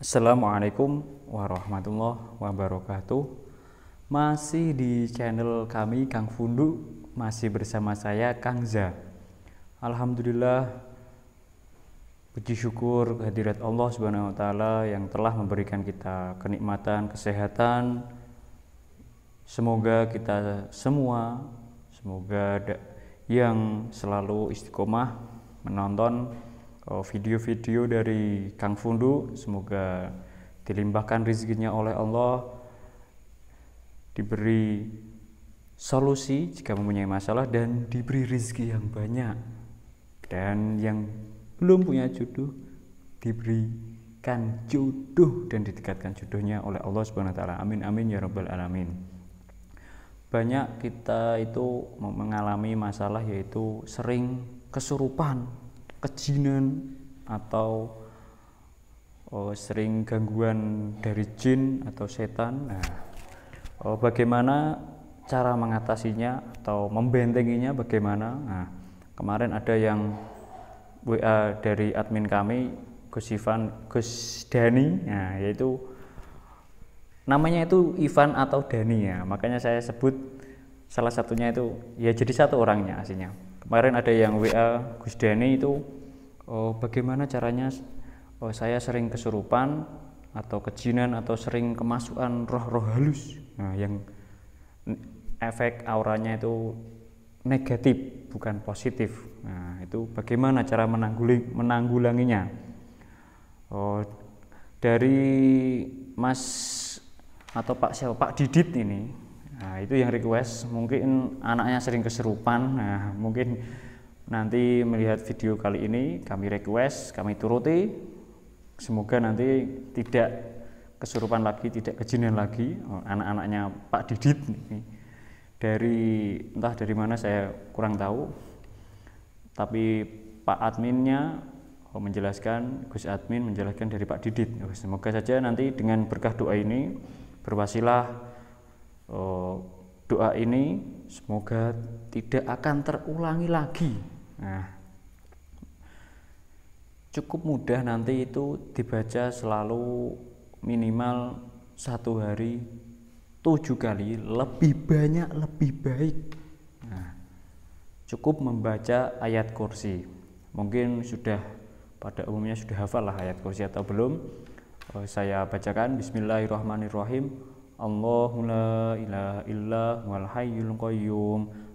Assalamualaikum warahmatullahi wabarakatuh Masih di channel kami Kang Fundu Masih bersama saya Kang Za Alhamdulillah Puji syukur kehadirat Allah Subhanahu wa taala yang telah memberikan kita kenikmatan, kesehatan. Semoga kita semua semoga yang selalu istiqomah menonton Oh, video-video dari Kang Fundu semoga dilimpahkan rezekinya oleh Allah diberi solusi jika mempunyai masalah dan diberi rezeki yang banyak dan yang belum punya jodoh diberikan jodoh dan didekatkan jodohnya oleh Allah Subhanahu wa taala. Amin amin ya rabbal alamin. Banyak kita itu mengalami masalah yaitu sering kesurupan kejinan atau oh, sering gangguan dari jin atau setan. Nah, oh, bagaimana cara mengatasinya atau membentenginya bagaimana? Nah, kemarin ada yang WA dari admin kami Gus Ivan Gus Dani, nah, yaitu namanya itu Ivan atau Dani ya, makanya saya sebut salah satunya itu ya jadi satu orangnya aslinya. Kemarin ada yang WA Gus Dani itu oh, bagaimana caranya oh, saya sering kesurupan atau kejinan atau sering kemasukan roh-roh halus nah, yang efek auranya itu negatif bukan positif nah itu bagaimana cara menangguling menanggulanginya oh, dari Mas atau Pak siapa Pak Didit ini nah, itu yang request mungkin anaknya sering keserupan nah mungkin nanti melihat video kali ini kami request, kami turuti. Semoga nanti tidak kesurupan lagi, tidak kejadian lagi oh, anak-anaknya Pak Didit ini Dari entah dari mana saya kurang tahu. Tapi Pak adminnya oh, menjelaskan, Gus admin menjelaskan dari Pak Didit. Oh, semoga saja nanti dengan berkah doa ini berwasilah doa ini semoga tidak akan terulangi lagi Nah, cukup mudah nanti itu dibaca selalu minimal satu hari tujuh kali lebih banyak lebih baik nah, cukup membaca ayat kursi mungkin sudah pada umumnya sudah hafal lah ayat kursi atau belum eh, saya bacakan Bismillahirrahmanirrahim Allahu la ilaha illa walhayyul hayyul qayyum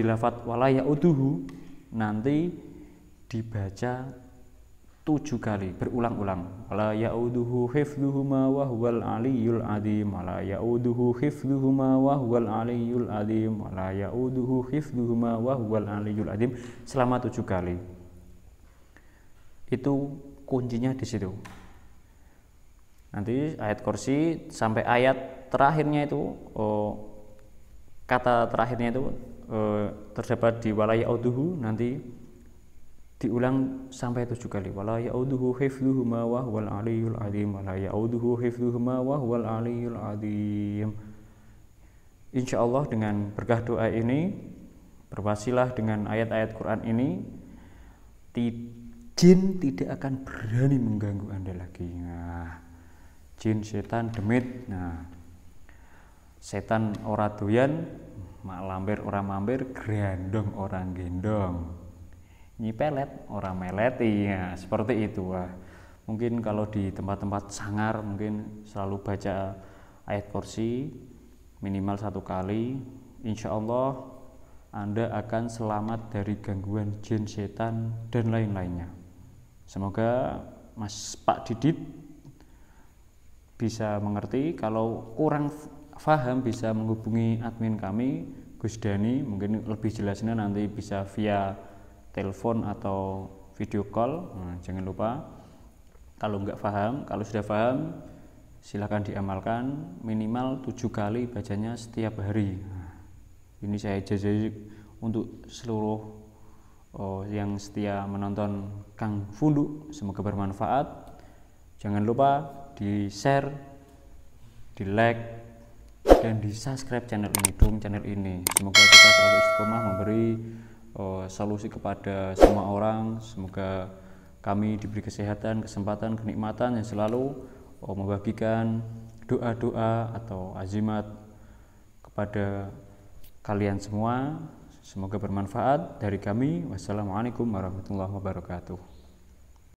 di lafat walaya uduhu nanti dibaca tujuh kali berulang-ulang wala ya'uduhu hifdhuhuma wa huwal aliyul adzim wala ya'uduhu hifdhuhuma wa huwal aliyul adzim wala ya'uduhu hifdhuhuma wa huwal aliyul adzim selama tujuh kali itu kuncinya di situ nanti ayat kursi sampai ayat terakhirnya itu oh, kata terakhirnya itu Eh, terdapat di walaya auduhu nanti diulang sampai tujuh kali auduhu hifduhu ma wa huwal aliyul walaya auduhu hifduhu ma wa huwal aliyul azim insyaallah dengan berkah doa ini berwasilah dengan ayat-ayat Quran ini jin tidak akan berani mengganggu anda lagi nah, jin setan demit nah setan ora doyan mak lampir ora mampir grandong orang gendong nyipelet orang melet iya seperti itu wah mungkin kalau di tempat-tempat sangar mungkin selalu baca ayat kursi minimal satu kali insya Allah anda akan selamat dari gangguan jin setan dan lain-lainnya. Semoga Mas Pak Didit bisa mengerti kalau kurang faham bisa menghubungi admin kami Gus Dani mungkin lebih jelasnya nanti bisa via telepon atau video call nah, jangan lupa kalau nggak faham, kalau sudah faham silahkan diamalkan minimal tujuh kali bacanya setiap hari nah, ini saya jajah untuk seluruh oh, yang setia menonton Kang Fundu semoga bermanfaat jangan lupa di share di like dan di subscribe channel ini dong channel ini semoga kita selalu istiqomah memberi uh, solusi kepada semua orang semoga kami diberi kesehatan kesempatan kenikmatan yang selalu uh, membagikan doa-doa atau azimat kepada kalian semua semoga bermanfaat dari kami wassalamualaikum warahmatullahi wabarakatuh